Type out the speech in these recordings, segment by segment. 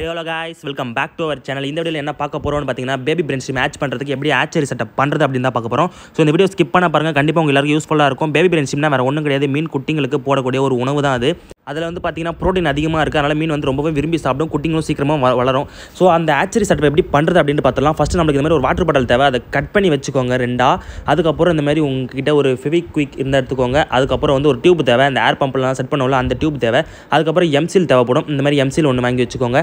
hello guys welcome back to our channel இந்த வீடியோவில் என்ன பார்க்க போகிறோம்னு பார்த்தீங்கன்னா பேபி பிரெயின் மேட்ச் பண்ணுறதுக்கு எப்படி ஆச்சரி செட்டப் பண்ணுறது அப்படின்னு தான் பார்க்க போகிறோம் ஸோ இந்த வீடியோ ஸ்கிப் பண்ண பாருங்கள் கண்டிப்பாக உங்களுக்கு எல்லாருக்கும் யூஸ்ஃபுல்லாக இருக்கும் பேபி பிரெயின் வேறு ஒன்றும் கிடையாது மீன் குட்டிங்களுக்கு போடக்கூடிய ஒரு உணவு தான் அது அதில் வந்து பார்த்திங்கன்னா ப்ரோட்டீன் அதிகமாக இருக்குது அதனால் மீன் வந்து ரொம்பவே விரும்பி சாப்பிடும் குட்டிங்களும் சீக்கிரமாக வளரும் ஸோ அந்த ஆச்சரி சட்டை எப்படி பண்ணுறது அப்படின்னு பார்த்தலாம் ஃபஸ்ட்டு நம்மளுக்கு இந்த மாதிரி ஒரு வாட்டர் பாட்டில் தேவை அதை கட் பண்ணி வச்சுக்கோங்க ரெண்டாக அதுக்கப்புறம் இந்த மாதிரி உங்ககிட்ட ஒரு ஃபிவிக் குவிக் இருந்த எடுத்துக்கோங்க அதுக்கப்புறம் வந்து ஒரு டியூப் தேவை அந்த ஏர் பம்ப்லாம் செட் பண்ணோம்ல அந்த டியூப் தேவை அதுக்கப்புறம் எம்சில் தேவைப்படும் இந்த மாதிரி எம்சில் ஒன்று வாங்கி வச்சுக்கோங்க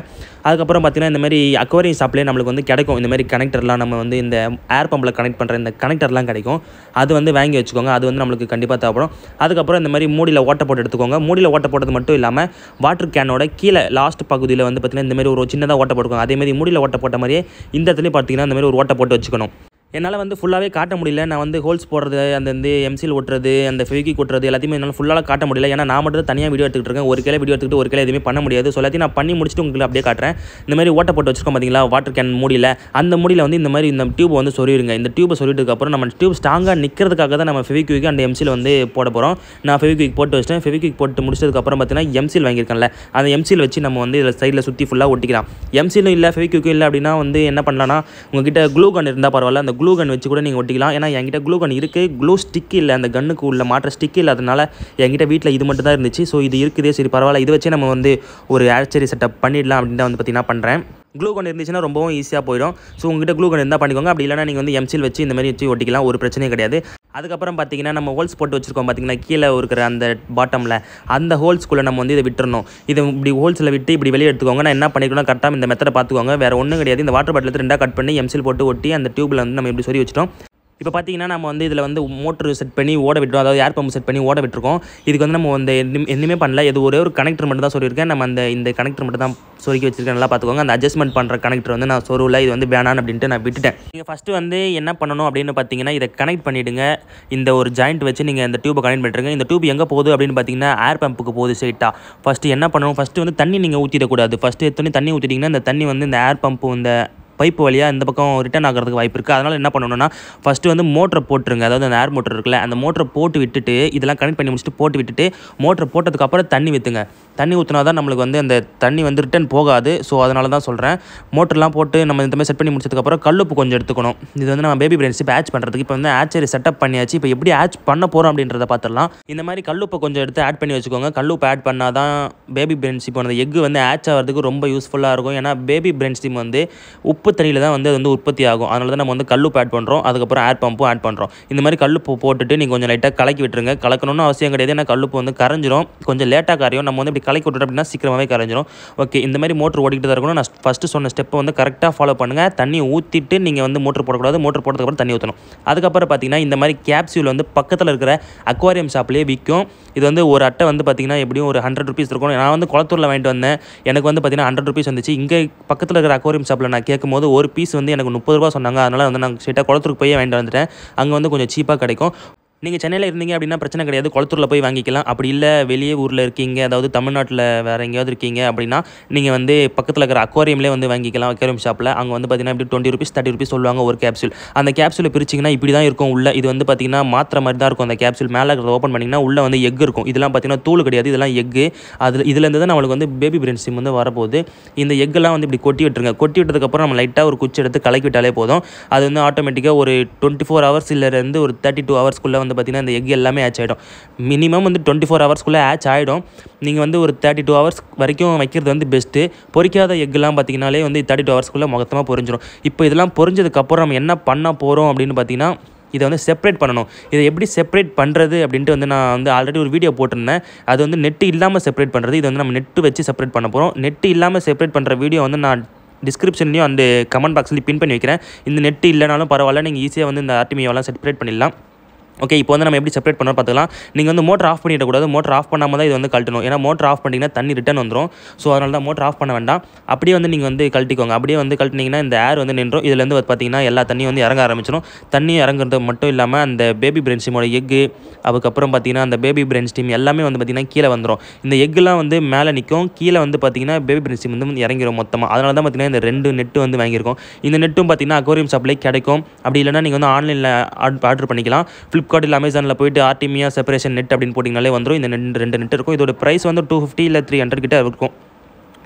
அதுக்கப்புறம் பார்த்திங்கன்னா இந்த மாதிரி அக்வாரியம் ஷாப்லேயே நம்மளுக்கு வந்து கிடைக்கும் இந்த மாதிரி கனெக்டர்லாம் நம்ம வந்து இந்த ஏர் பம்பில் கனெக்ட் பண்ணுற இந்த கனெக்டர்லாம் கிடைக்கும் அது வந்து வாங்கி வச்சுக்கோங்க அது வந்து நம்மளுக்கு கண்டிப்பாக தேவைப்படும் அதுக்கப்புறம் இந்த மாதிரி மூடியில் ஓட்டை போட்டு எடுத்துக்கோங்க மூடியில் ஓட்டை போட்டது மட்டும் இல்லாமல் வாட்டர் கேனோட கீழே லாஸ்ட் பகுதியில் வந்து பார்த்திங்கன்னா இந்தமாதிரி ஒரு சின்னதாக ஓட்டை போட்டுக்கணும் அதேமாதிரி மூடியில் ஓட்டை போட்ட மாதிரியே இந்த இடத்துலையும் பார்த்திங்கன்னா இந்தமாதிரி ஒரு ஓட்டை போட்டு வச்சுக்கணும் என்னால் வந்து ஃபுல்லாகவே காட்ட முடியல நான் வந்து ஹோல்ஸ் போடுறது அந்த வந்து எம்சில் ஓட்டுறது அந்த ஃபெவிக்கி கொட்டுறது எல்லாத்தையுமே என்னால் ஃபுல்லாக காட்ட முடியல ஏன்னா நான் மட்டும் தனியாக வீடியோ எடுத்துக்கிட்டு இருக்கேன் ஒரு கேள்வி வீடியோ எடுத்துக்கிட்டு ஒரு கேள்வி எதுவுமே பண்ண முடியாது ஸோ எல்லாத்தையும் நான் பண்ணி முடிச்சுட்டு உங்களுக்கு அப்படியே காட்டுறேன் இந்த மாதிரி ஓட்ட போட்டு வச்சுருக்கோம் பார்த்தீங்களா வாட்டர் கேன் மூடியில் அந்த மூடியில் வந்து இந்த மாதிரி இந்த டியூப் வந்து சொல்லிடுங்க இந்த டியூப்பை சொல்லிட்டுக்கப்புறம் நம்ம டியூப் ஸ்ட்ராங்காக நிற்கிறதுக்காக தான் நம்ம ஃபெவிக்விக் அந்த எம்சில் வந்து போட போகிறோம் நான் ஃபெவிக்விக் போட்டு வச்சிட்டேன் ஃபெவிக்விக் போட்டு முடிச்சதுக்கப்புறம் பார்த்தீங்கன்னா எம்சில் வாங்கியிருக்கேன்ல அந்த எம்சில் வச்சு நம்ம வந்து இதில் சைடில் சுற்றி ஃபுல்லாக ஒட்டிக்கலாம் எம்சிலும் இல்லை ஃபெவிக்விக்கும் இல்லை அப்படின்னா வந்து என்ன பண்ணலாம்னா உங்ககிட்ட க்ளூ கன் இருந்தால் பரவாயில்ல அந்த க்ளூ கன் வச்சு கூட நீங்கள் ஒட்டிக்கலாம் ஏன்னா என்கிட்ட க்ளூ கன் இருக்குது க்ளூ ஸ்டிக் இல்லை அந்த கண்ணுக்கு உள்ள மாற்ற ஸ்டிக் இல்லை அதனால் என்கிட்ட வீட்டில் இது மட்டும் தான் இருந்துச்சு ஸோ இது இருக்குதே சரி பரவாயில்ல இது வச்சே நம்ம வந்து ஒரு ஆக்சரி செட்டப் பண்ணிடலாம் அப்படின்னு வந்து பார்த்திங்கன்னா பண்ணுறேன் க்ளூ இருந்துச்சுன்னா ரொம்பவும் ஈஸியாக போயிடும் ஸோ உங்கள்கிட்ட க்ளூ இருந்தால் பண்ணிக்கோங்க அப்படி இல்லைனா நீங்கள் வந்து எம்சில் வச்சு இந்த மாதிரி வச்சு ஒட்டிக்கலாம் ஒரு பிரச்சனையும் கிடையாது அதுக்கப்புறம் பார்த்தீங்கன்னா நம்ம ஹோல்ஸ் போட்டு வச்சுருக்கோம் பார்த்தீங்கன்னா கீழே இருக்கிற அந்த பாட்டமில் அந்த ஹோல்ஸ்குள்ளே நம்ம வந்து இதை விட்டுறணும் இது இப்படி ஹோல்ஸில் விட்டு இப்படி வெளியே எடுத்துக்கோங்க நான் என்ன பண்ணிக்கணும் கரெக்டாக இந்த மெத்தடை பார்த்துக்கோங்க வேறு ஒன்றும் கிடையாது இந்த வாட்டர் பாட்டில் ரெண்டாக கட் பண்ணி எம்சில் போட்டு ஒட்டி அந்த டியூப்பில் வந்து நம்ம இப்படி சொல்லி வச்சிட்டோம் இப்போ பார்த்தீங்கன்னா நம்ம வந்து இதில் வந்து மோட்ரு செட் பண்ணி ஓட விட்டுருவோம் அதாவது ஏர் பம்ப் செட் பண்ணி ஓட விட்டுருக்கோம் இதுக்கு வந்து நம்ம வந்து எதுவுமே பண்ணல இது ஒரே ஒரு கனெக்டர் மட்டும் தான் சொல்லியிருக்கேன் நம்ம அந்த இந்த கனெக்டர் மட்டும் தான் சொருக்கி வச்சிருக்கேன் நல்லா பார்த்துக்கோங்க அந்த அட்ஜஸ்ட்மெண்ட் பண்ணுற கனெக்டர் வந்து நான் சொருவில் இது வந்து வேணான்னு அப்படின்ட்டு நான் விட்டுட்டேன் நீங்கள் ஃபஸ்ட்டு வந்து என்ன பண்ணணும் அப்படின்னு பார்த்தீங்கன்னா இதை கனெக்ட் பண்ணிவிடுங்க இந்த ஒரு ஜாயிண்ட் வச்சு நீங்கள் இந்த டியூப்பை கனெக்ட் பண்ணிடுங்க இந்த டியூப் எங்கே போகுது அப்படின்னு பார்த்தீங்கன்னா ஏர் பம்புக்கு போகுது ஸ்ட்ரைட்டாக ஃபஸ்ட்டு என்ன பண்ணணும் ஃபஸ்ட்டு வந்து தண்ணி நீங்கள் ஊற்றிடக்கூடாது ஃபஸ்ட்டு எடுத்தோடனே தண்ணி ஊற்றிட்டிங்கன்னா இந்த தண்ணி வந்து இந்த ஏர் பம்பு இந்த பைப்பு வழியாக இந்த பக்கம் ரிட்டன் ஆகிறதுக்கு வாய்ப்பு இருக்குது அதனால் என்ன பண்ணணும்னா ஃபஸ்ட்டு வந்து மோட்டரை போட்டுருங்க அதாவது அந்த ஏர் மோட்டர் இருக்குல்ல அந்த மோட்டரை போட்டு விட்டுட்டு இதெல்லாம் கனெக்ட் பண்ணி முடிச்சுட்டு போட்டு விட்டுட்டு மோட்டரை போட்டதுக்கப்புறம் தண்ணி விற்றுங்க தண்ணி ஊற்றினா தான் நம்மளுக்கு வந்து அந்த தண்ணி வந்து ரிட்டன் போகாது ஸோ அதனால தான் சொல்கிறேன் மோட்டர்லாம் போட்டு நம்ம இந்த மாதிரி செட் பண்ணி முடிச்சதுக்கப்புறம் கல்லுப்பு கொஞ்சம் எடுத்துக்கணும் இது வந்து நம்ம பேபி பிரெண்ட்ஸ் இப்போ ஆச் பண்ணுறதுக்கு இப்போ வந்து ஆச்சரி செட்டப் பண்ணியாச்சு இப்போ எப்படி ஆச் பண்ண போகிறோம் அப்படின்றத பார்த்துடலாம் இந்த மாதிரி கல்லுப்பை கொஞ்சம் எடுத்து ஆட் பண்ணி வச்சுக்கோங்க கல்லுப்பை ஆட் பண்ணால் தான் பேபி பிரெண்ட்ஸ் இப்போ அந்த எக் வந்து ஆச் ஆகிறதுக்கு ரொம்ப யூஸ்ஃபுல்லாக இருக்கும் ஏன்னா பேபி பிரெண்ட்ஸ் வந்து உப்பு உப்பு தண்ணியில் தான் வந்து அது வந்து உற்பத்தி ஆகும் அதனால தான் நம்ம வந்து கல்லுப்பு ஆட் பண்ணுறோம் அதுக்கப்புறம் ஏர் பம்பும் ஆட் பண்ணுறோம் இந்த மாதிரி கல்லுப்பு போட்டுட்டு நீங்கள் கொஞ்சம் லைட்டாக கலக்கி விட்டுருங்க கலக்கணும்னு அவசியம் கிடையாது ஏன்னா கல்லுப்பு வந்து கரைஞ்சிரும் கொஞ்சம் லேட்டாக கரையும் நம்ம வந்து இப்படி கலக்கி விட்டுட்டு அப்படின்னா சீக்கிரமாகவே கரைஞ்சிரும் ஓகே இந்த மாதிரி மோட்டர் ஓடிக்கிட்டு தான் இருக்கணும் நான் ஃபஸ்ட்டு சொன்ன ஸ்டெப்பை வந்து கரெக்டாக ஃபாலோ பண்ணுங்கள் தண்ணி ஊற்றிட்டு நீங்கள் வந்து மோட்டர் போடக்கூடாது மோட்டர் போட்டதுக்கப்புறம் தண்ணி ஊற்றணும் அதுக்கப்புறம் பார்த்தீங்கன்னா இந்த மாதிரி கேப்சியூல் வந்து பக்கத்தில் இருக்கிற அக்வாரியம் ஷாப்லேயே விற்கும் இது வந்து ஒரு அட்டை வந்து பார்த்திங்கன்னா எப்படியும் ஒரு ஹண்ட்ரட் ருபீஸ் இருக்கும் நான் வந்து குளத்தூரில் வாங்கிட்டு வந்தேன் எனக்கு வந்து பார்த்திங்கன்னா ஹண்ட்ரட் ருபீஸ் வந்துச்சு இங்கே பக்கத்தில் இருக்கிற அக்வாரியம் ஷாப்பில் நான் கேட்கும் போது ஒரு பீஸ் வந்து எனக்கு முப்பது ரூபா சொன்னாங்க அதனால் வந்து நாங்கள் ஸ்ட்ரெயிட்டாக குளத்துக்கு போய் வாங்கிட்டு வந்துட்டேன் அங்கே வந்து கொஞ்சம் சீப்பாக கிடைக்கும் நீங்கள் சென்னையில் இருந்தீங்க அப்படின்னா பிரச்சனை கிடையாது குளத்தூரில் போய் வாங்கிக்கலாம் அப்படி இல்லை வெளியே ஊரில் இருக்கீங்க அதாவது தமிழ்நாட்டில் வேறு எங்கேயாவது இருக்கீங்க அப்படின்னா நீங்கள் வந்து பக்கத்தில் இருக்கிற அக்வாரியம்லேயே வந்து வாங்கிக்கலாம் அக்வாரியம் ஷாப்பில் அங்கே வந்து பார்த்தீங்கன்னா இப்படி டுவெண்ட்டி ருபீஸ் தேர்ட்டி ருபீஸ் சொல்லுவாங்க ஒரு கேப்சூல் அந்த கேப்சூலை பிரிச்சிங்கன்னா இப்படி தான் இருக்கும் உள்ள இது வந்து பார்த்திங்கன்னா மாத்திர மாதிரி தான் இருக்கும் அந்த கேப்சூல் மேலே இருக்கிறத ஓப்பன் பண்ணிங்கன்னா உள்ளே வந்து எக் இருக்கும் இதெல்லாம் பார்த்திங்கன்னா தூள் கிடையாது இதெல்லாம் எக்கு அதில் இதுலேருந்து தான் நம்மளுக்கு வந்து பேபி பிரியாணி சிம் வந்து வரப்போகுது இந்த எக்கெல்லாம் வந்து இப்படி கொட்டி விட்டுருங்க கொட்டி விட்டதுக்கப்புறம் நம்ம லைட்டாக ஒரு குச்சி எடுத்து கலக்கி விட்டாலே போதும் அது வந்து ஆட்டோமேட்டிக்காக ஒரு டுவெண்ட்டி ஃபோர் ஹவர்ஸ் இல்லை ஒரு தேர்ட்டி டூ ஹவர்ஸ்க்குள்ளே வந்து பார்த்திங்கன்னா இந்த எக் எல்லாமே ஆச் ஆகிடும் மினிமம் வந்து டுவெண்ட்டி ஃபோர் ஹவர்ஸ்க்குள்ளே ஆச் ஆகிடும் நீங்கள் வந்து ஒரு தேர்ட்டி டூ ஹவர்ஸ் வரைக்கும் வைக்கிறது வந்து பெஸ்ட்டு பொறிக்காத எக்லாம் பார்த்திங்கனாலே வந்து தேர்ட்டி டூ ஹவர்ஸ்க்குள்ளே மொத்தமாக பொறிஞ்சிடும் இப்போ இதெல்லாம் பொறிஞ்சதுக்கப்புறம் நம்ம என்ன பண்ண போகிறோம் அப்படின்னு பார்த்திங்கன்னா இதை வந்து செப்பரேட் பண்ணணும் இதை எப்படி செப்பரேட் பண்ணுறது அப்படின்ட்டு வந்து நான் வந்து ஆல்ரெடி ஒரு வீடியோ போட்டிருந்தேன் அது வந்து நெட்டு இல்லாமல் செப்பரேட் பண்ணுறது இது வந்து நம்ம நெட்டு வச்சு செப்பரேட் பண்ண போகிறோம் நெட்டு இல்லாமல் செப்பரேட் பண்ணுற வீடியோ வந்து நான் டிஸ்கிரிப்ஷன்லேயும் அந்த கமெண்ட் பாக்ஸ்லேயும் பின் பண்ணி வைக்கிறேன் இந்த நெட்டு இல்லைனாலும் பரவாயில்ல நீங்கள் ஈஸியாக வந்து இந்த ஆர்டிமியெல்லாம் செப்பரேட் பண்ணிடலாம் ஓகே இப்போ வந்து நம்ம எப்படி செப்பரேட் பண்ணோம் பார்த்துக்கலாம் நீங்கள் வந்து மோட்டர் ஆஃப் பண்ணிடக்கூடாது மோட்டர் ஆஃப் பண்ணாமல் தான் இது வந்து கழட்டணும் ஏன்னா மோட்டர் ஆஃப் பண்ணிங்கன்னா தண்ணி ரிட்டன் வந்துடும் ஸோ அதனால தான் மோட்டர் ஆஃப் பண்ண வேண்டாம் அப்படியே வந்து நீங்கள் வந்து கழட்டிக்கோங்க அப்படியே வந்து கழட்டினீங்கன்னா இந்த ஏர் வந்து நின்றோம் இதுலேருந்து பார்த்தீங்கன்னா எல்லா தண்ணியும் வந்து இறங்க ஆரம்பிச்சிடும் தண்ணி இறங்குறது மட்டும் இல்லாமல் அந்த பேபி பிரென்ஸ் எக்கு அதுக்கப்புறம் பார்த்திங்கன்னா அந்த பேபி பிரென்ஸ் டீம் எல்லாமே வந்து பார்த்திங்கன்னா கீழே வந்துடும் இந்த எக்லாம் வந்து மேலே நிற்கும் கீழே வந்து பார்த்திங்கன்னா பேபி பிரென்ஸ் டீம் வந்து இறங்கிடும் மொத்தமாக அதனால தான் பார்த்திங்கன்னா இந்த ரெண்டு நெட்டு வந்து வாங்கியிருக்கோம் இந்த நெட்டும் பார்த்திங்கன்னா அக்வரியம் சப்ளை கிடைக்கும் அப்படி இல்லைனா நீங்கள் வந்து ஆன்லைனில் ஆர்டர் பண்ணிக்கலாம் ஃப்ளிப் ஃப்ளிப்கார்ட் இல்லை அமேசானில் போயிட்டு ஆர்டிமியா செப்பரேஷன் நெட் அப்படின்னு போட்டிங்கனாலே வந்துடும் இந்த நெட் ரெண்டு நெட் இருக்கும் இதோட ப்ரைஸ் வந்து டூ ஃபிஃப்டி இல்லை த்ரீ ஹண்ட்ரட் கிட்ட இருக்கும்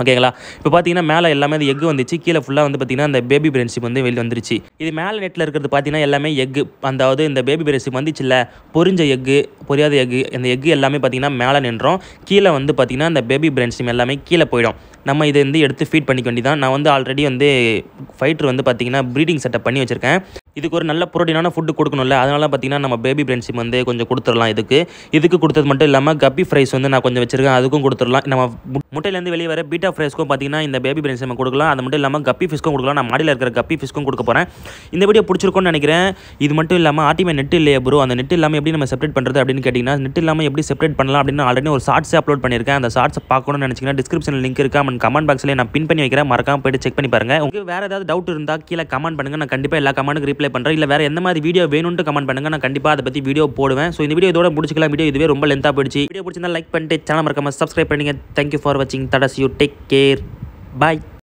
ஓகேங்களா இப்போ பார்த்தீங்கன்னா மேலே எல்லாமே இந்த எக் வந்துச்சு கீழே ஃபுல்லாக வந்து பார்த்தீங்கன்னா அந்த பேபி பிரேன்ஷிப் வந்து வெளியே வந்துருச்சு இது மேலே நெட்டில் இருக்கிறது பார்த்தீங்கன்னா எல்லாமே எக் அதாவது இந்த பேபி பிரேன்ஷிப் வந்துச்சுல்ல பொரிஞ்ச எக்கு பொரியாத எக்கு இந்த எக்கு எல்லாமே பார்த்தீங்கன்னா மேலே நின்றோம் கீழே வந்து பார்த்திங்கன்னா அந்த பேபி பிரேன்ஷிப் எல்லாமே கீழே போயிடும் நம்ம இதை வந்து எடுத்து ஃபீட் பண்ணிக்க வேண்டியதான் நான் வந்து ஆல்ரெடி வந்து ஃபைட்ரு வந்து பார்த்திங்கன்னா ப்ரீடிங் செட்டப் பண்ணி வச்சுருக்கேன் இதுக்கு ஒரு நல்ல புரோட்டீனான ஃபுட்டு கொடுக்கணும்ல அதனால் பார்த்தீங்கன்னா நம்ம பேபி பிரென்ஷிப் வந்து கொஞ்சம் கொடுத்துடலாம் இதுக்கு இதுக்கு கொடுத்தது மட்டும் இல்லாமல் கப்பி ஃப்ரைஸ் வந்து நான் கொஞ்சம் வச்சிருக்கேன் அதுக்கும் கொடுத்துடலாம் நம்ம முட்டையிலேருந்து வெளியே வர பீட்டா ஃப்ரைஸ்க்கும் பார்த்தீங்கன்னா இந்த பேபி பிரென்ஷிப் கொடுக்கலாம் அது மட்டும் இல்லாமல் கப்பி ஃபிஸ்க்கும் கொடுக்கலாம் நான் மாடியில் இருக்கிற கப்பி ஃபிஸ்க்கும் கொடுக்க போகிறேன் இந்த வீடியோ பிடிச்சிருக்கோன்னு நினைக்கிறேன் இது மட்டும் இல்லாமல் ஆர்டிமே நெட் இல்லையே ப்ரோ அந்த நெட் இல்லாமல் எப்படி நம்ம செப்ரேட் பண்ணுறது அப்படின்னு கேட்டிங்கன்னா நெட் இல்லாமல் எப்படி செப்ரேட் பண்ணலாம் அப்படின்னு ஆல்ரெடி ஒரு ஷார்ட்ஸ் அப்லோட் பண்ணியிருக்கேன் அந்த ஷார்ட்ஸ் பார்க்கணும்னு நினச்சிங்கன்னா டிஸ்கிரிப்ஷனில் லிங்க் இருக்கா அவன் கமெண்ட் பாக்ஸில் நான் பின் பண்ணி வைக்கிறேன் மறக்காமல் போய்ட்டு செக் பண்ணி பாருங்கள் உங்களுக்கு வேறு ஏதாவது டவுட் இருந்தால் கீழே கமெண்ட் பண்ணுங்கள் நான் கண்டிப்பாக எல்லா கமெண்ட்டுக்கு ரிப்ளை பண்ணுறேன் இல்லை வேறு எந்த மாதிரி வீடியோ வேணும்னு கமெண்ட் பண்ணுங்கள் நான் கண்டிப்பாக அதை பற்றி வீடியோ போடுவேன் ஸோ இந்த வீடியோ இதோட முடிச்சிக்கலாம் வீடியோ இதுவே ரொம்ப லென்த்தாக போயிடுச்சு வீடியோ பிடிச்சிருந்தா லைக் பண்ணிட்டு சேனல் மறக்காமல் சப்ஸ்கிரைப் பண்ணிங்க தேங்க்யூ ஃபார் வாட்சிங் that's you take care bye